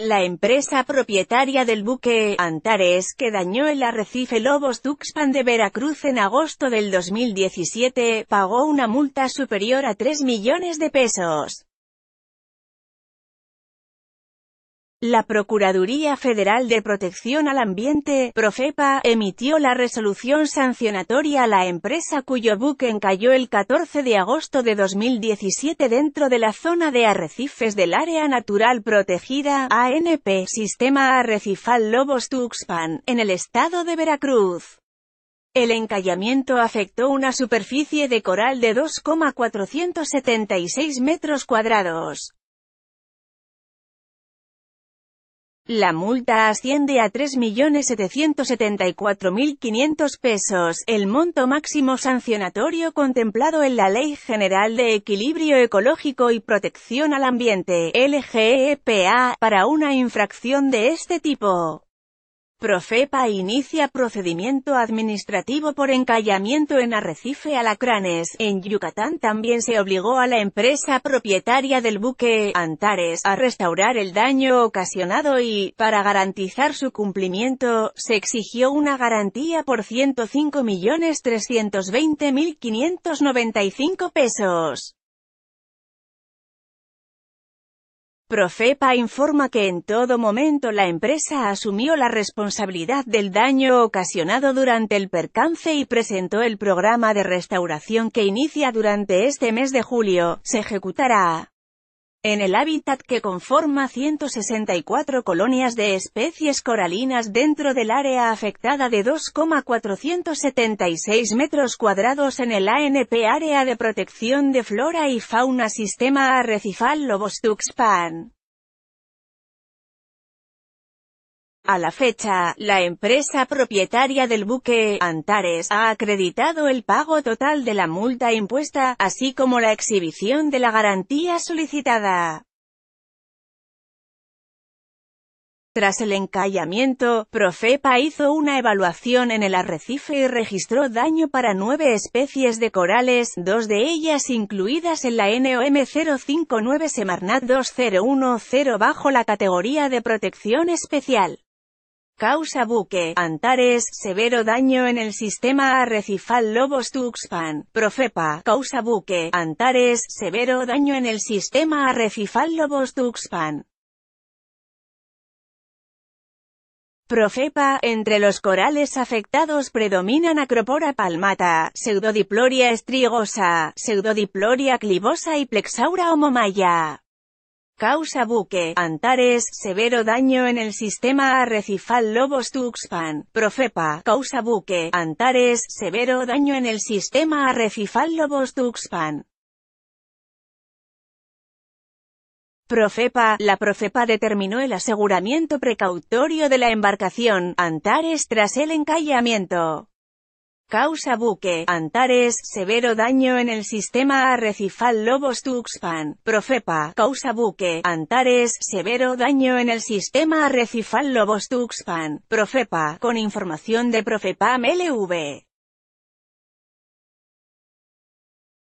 La empresa propietaria del buque Antares que dañó el arrecife Lobos Tuxpan de Veracruz en agosto del 2017, pagó una multa superior a 3 millones de pesos. La Procuraduría Federal de Protección al Ambiente, Profepa, emitió la resolución sancionatoria a la empresa cuyo buque encalló el 14 de agosto de 2017 dentro de la zona de arrecifes del Área Natural Protegida, ANP, Sistema Arrecifal Lobos Tuxpan, en el estado de Veracruz. El encallamiento afectó una superficie de coral de 2,476 metros cuadrados. La multa asciende a 3.774.500 pesos, el monto máximo sancionatorio contemplado en la Ley General de Equilibrio Ecológico y Protección al Ambiente, LGEPA, para una infracción de este tipo. Profepa inicia procedimiento administrativo por encallamiento en arrecife alacranes. En Yucatán también se obligó a la empresa propietaria del buque Antares a restaurar el daño ocasionado y, para garantizar su cumplimiento, se exigió una garantía por 105.320.595 pesos. Profepa informa que en todo momento la empresa asumió la responsabilidad del daño ocasionado durante el percance y presentó el programa de restauración que inicia durante este mes de julio, se ejecutará en el hábitat que conforma 164 colonias de especies coralinas dentro del área afectada de 2,476 metros cuadrados en el ANP Área de Protección de Flora y Fauna Sistema Arrecifal Lobos Tuxpan. A la fecha, la empresa propietaria del buque, Antares, ha acreditado el pago total de la multa impuesta, así como la exhibición de la garantía solicitada. Tras el encallamiento, Profepa hizo una evaluación en el arrecife y registró daño para nueve especies de corales, dos de ellas incluidas en la NOM 059 Semarnat 2010 bajo la categoría de protección especial. Causa buque, Antares, severo daño en el sistema arrecifal Lobos Tuxpan, Profepa, causa buque, Antares, severo daño en el sistema arrecifal Lobos Tuxpan. Profepa, entre los corales afectados predominan Acropora palmata, Pseudodiploria estrigosa, Pseudodiploria clivosa y Plexaura homomaya. Causa buque, Antares, severo daño en el sistema arrecifal Lobos Tuxpan, Profepa, causa buque, Antares, severo daño en el sistema arrecifal Lobos Tuxpan. Profepa, la Profepa determinó el aseguramiento precautorio de la embarcación, Antares tras el encallamiento. Causa buque, Antares, severo daño en el sistema arrecifal Lobos Tuxpan, Profepa, causa buque, Antares, severo daño en el sistema arrecifal Lobos Tuxpan, Profepa, con información de Profepa MLV.